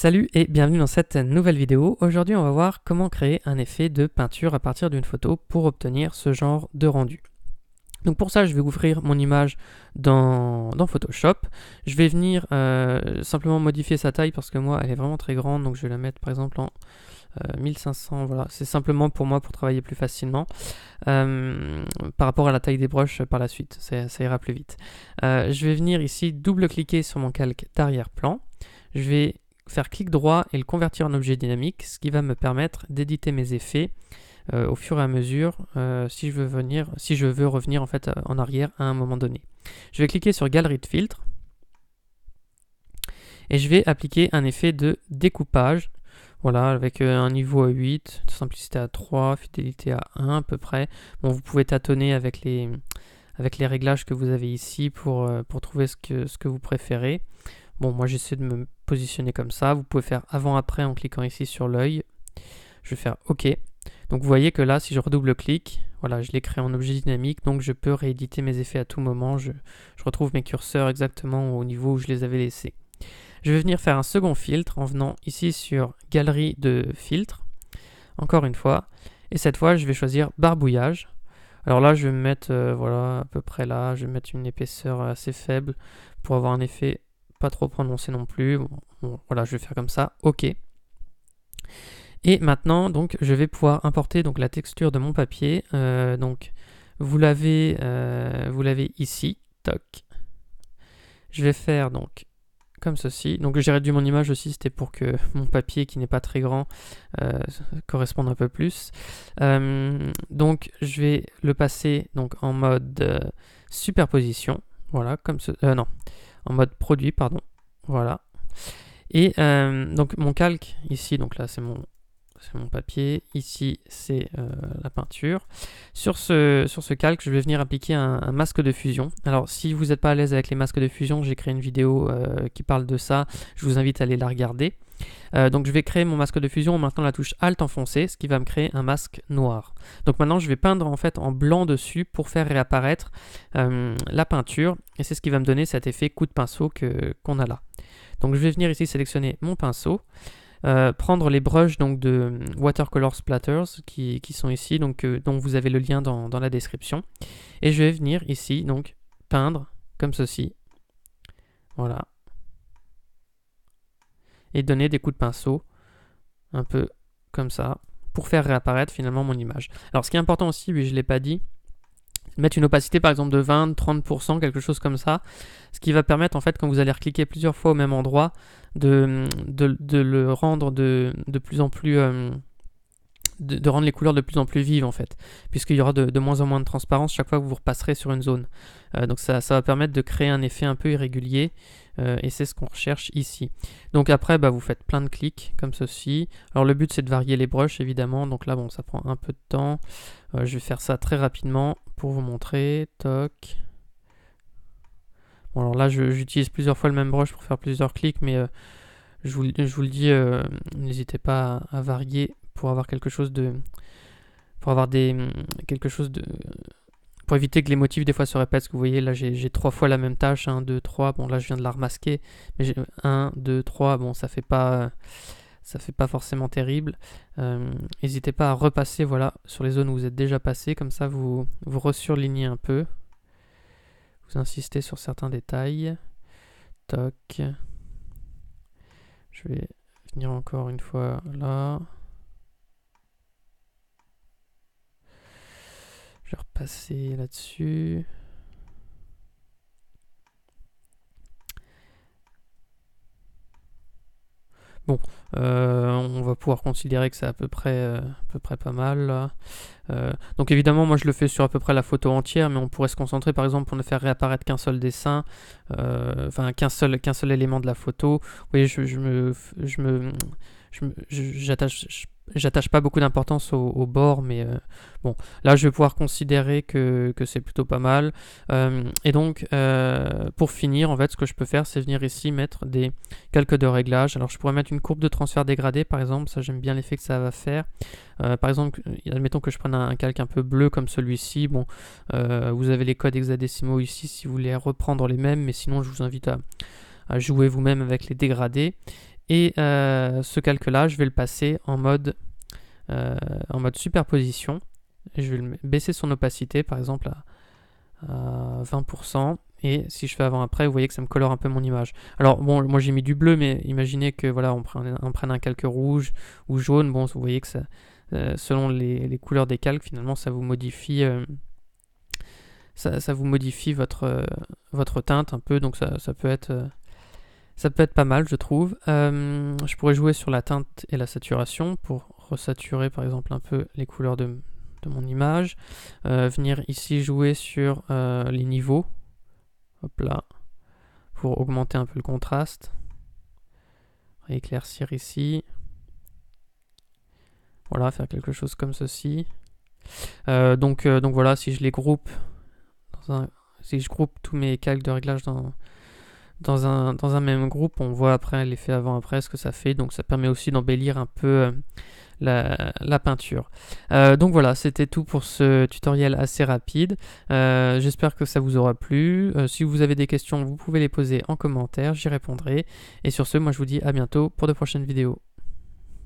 Salut et bienvenue dans cette nouvelle vidéo. Aujourd'hui on va voir comment créer un effet de peinture à partir d'une photo pour obtenir ce genre de rendu. Donc pour ça je vais ouvrir mon image dans, Photoshop. Je vais venir euh, simplement modifier sa taille parce que moi elle est vraiment très grande donc je vais la mettre par exemple en 1500. Euh, voilà, c'est simplement pour moi pour travailler plus facilement euh, par rapport à la taille des broches par la suite. ça ira plus vite. je vais venir ici double-cliquer sur mon calque d'arrière-plan. Je vais faire clic droit et le convertir en objet dynamique, ce qui va me permettre d'éditer mes effets euh, au fur et à mesure euh, si, je veux venir, si je veux revenir en fait euh, en arrière à un moment donné. Je vais cliquer sur galerie de filtres et je vais appliquer un effet de découpage. Voilà, avec un niveau à 8, simplicité à 3, fidélité à 1 à peu près. Bon, vous pouvez tâtonner avec les, avec les réglages que vous avez ici pour, pour trouver ce que, ce que vous préférez. Bon, moi j'essaie de me positionner comme ça. Vous pouvez faire avant-après en cliquant ici sur l'œil. Je vais faire OK. Donc vous voyez que là, si je redouble-clique, voilà, je l'ai créé en objet dynamique, donc je peux rééditer mes effets à tout moment. Je, retrouve mes curseurs exactement au niveau où je les avais laissés. Je vais venir faire un second filtre en venant ici sur Galerie de filtres, encore une fois. Et cette fois, je vais choisir Barbouillage. Alors là, je vais me mettre euh, voilà, à peu près là, je vais mettre une épaisseur assez faible pour avoir un effet pas trop prononcé non plus. voilà, je vais faire comme ça. OK. Et maintenant, donc, je vais pouvoir importer donc, la texture de mon papier. Euh, donc, vous l'avez, euh, vous l'avez ici. Toc. Je vais faire donc comme ceci. Donc, j'ai réduit mon image aussi, c'était pour que mon papier qui n'est pas très grand euh, corresponde un peu plus. donc, je vais le passer donc en mode superposition. Voilà, comme ce. non en mode produit, pardon. Voilà. Et euh, donc mon calque ici, donc là c'est mon mon papier, ici c'est euh, la peinture. Sur ce, sur ce calque, je vais venir appliquer un, masque de fusion. Alors si vous n'êtes pas à l'aise avec les masques de fusion, j'ai créé une vidéo euh, qui parle de ça, je vous invite à aller la regarder. Euh, donc je vais créer mon masque de fusion en maintenant la touche Alt enfoncée, ce qui va me créer un masque noir. Donc maintenant je vais peindre en fait en blanc dessus pour faire réapparaître euh, la peinture et c'est ce qui va me donner cet effet coup de pinceau qu'on a là. Donc je vais venir ici sélectionner mon pinceau. Euh, prendre les brushes donc, de Watercolor Splatters qui, sont ici, donc, dont vous avez le lien dans, dans la description. Et je vais venir ici, donc peindre comme ceci. Voilà, donner des coups de pinceau, un peu comme ça, pour faire réapparaître finalement mon image. Alors ce qui est important aussi, oui je ne l'ai pas dit, mettre une opacité par exemple de 20, 30%, quelque chose comme ça, ce qui va permettre en fait quand vous allez recliquer plusieurs fois au même endroit de, de, le rendre de, plus en plus... Euh, de, rendre les couleurs de plus en plus vives en fait, puisqu'il y aura de, moins en moins de transparence chaque fois que vous repasserez sur une zone. Euh, donc ça, ça, va permettre de créer un effet un peu irrégulier euh, et c'est ce qu'on recherche ici. Donc après, bah, vous faites plein de clics comme ceci. Alors le but c'est de varier les brushes évidemment, donc là bon ça prend un peu de temps. Euh, je vais faire ça très rapidement pour vous montrer. Toc. Bon alors là j'utilise plusieurs fois le même brush pour faire plusieurs clics, mais euh, je, vous, le dis, n'hésitez pas à, varier pour avoir quelque chose de... pour avoir des, quelque chose de pour éviter que les motifs des fois se répètent, que vous voyez là j'ai trois fois la même tâche, 1, 2, 3, bon là je viens de la remasquer, mais 1, 2, 3, bon ça fait pas ça fait pas forcément terrible. Euh, n'hésitez pas à repasser voilà sur les zones où vous êtes déjà passé, comme ça vous, vous resurlignez un peu. Vous insistez sur certains détails. Toc. Je vais venir encore une fois là. Je vais repasser là-dessus. Bon, euh, on va pouvoir considérer que c'est à peu près, euh, à peu près pas mal. Euh, donc évidemment, moi je le fais sur à peu près la photo entière, mais on pourrait se concentrer par exemple pour ne faire réapparaître qu'un seul dessin, enfin qu'un seul, qu'un seul élément de la photo. Oui, je, je me, je me, je, j'attache j'attache pas beaucoup d'importance au, bord, mais euh, bon, là je vais pouvoir considérer que, c'est plutôt pas mal. Euh, et donc, euh, pour finir, en fait, ce que je peux faire, c'est venir ici mettre des calques de réglage. Alors, je pourrais mettre une courbe de transfert dégradée, par exemple, ça j'aime bien l'effet que ça va faire. par exemple, admettons que je prenne un, calque un peu bleu comme celui-ci. Bon, vous avez les codes hexadécimaux ici si vous voulez reprendre les mêmes, mais sinon, je vous invite à jouer vous-même avec les dégradés. Et euh, ce calque-là, je vais le passer en mode, euh, en mode superposition. Je vais baisser son opacité, par exemple, à, 20%. Et si je fais avant-après, vous voyez que ça me colore un peu mon image. Alors, bon, moi j'ai mis du bleu, mais imaginez que, voilà, on prenne, un calque rouge ou jaune. Bon, vous voyez que ça, euh, selon les, couleurs des calques, finalement, ça vous modifie... Ça, vous modifie votre, votre teinte un peu, donc ça, ça peut être ça peut être pas mal, je trouve. Euh, je pourrais jouer sur la teinte et la saturation pour resaturer par exemple un peu les couleurs de, mon image. Euh, venir ici jouer sur euh, les niveaux. Hop là. Pour augmenter un peu le contraste. Éclaircir ici. Voilà, faire quelque chose comme ceci. donc, donc voilà, si je les groupe si je groupe tous mes calques de réglage dans, dans un, dans un même groupe. On voit après l'effet avant-après ce que ça fait. Donc ça permet aussi d'embellir un peu euh, la, peinture. Euh, donc voilà, c'était tout pour ce tutoriel assez rapide. Euh, j'espère que ça vous aura plu. si vous avez des questions, vous pouvez les poser en commentaire, j'y répondrai. Et sur ce, moi je vous dis à bientôt pour de prochaines vidéos.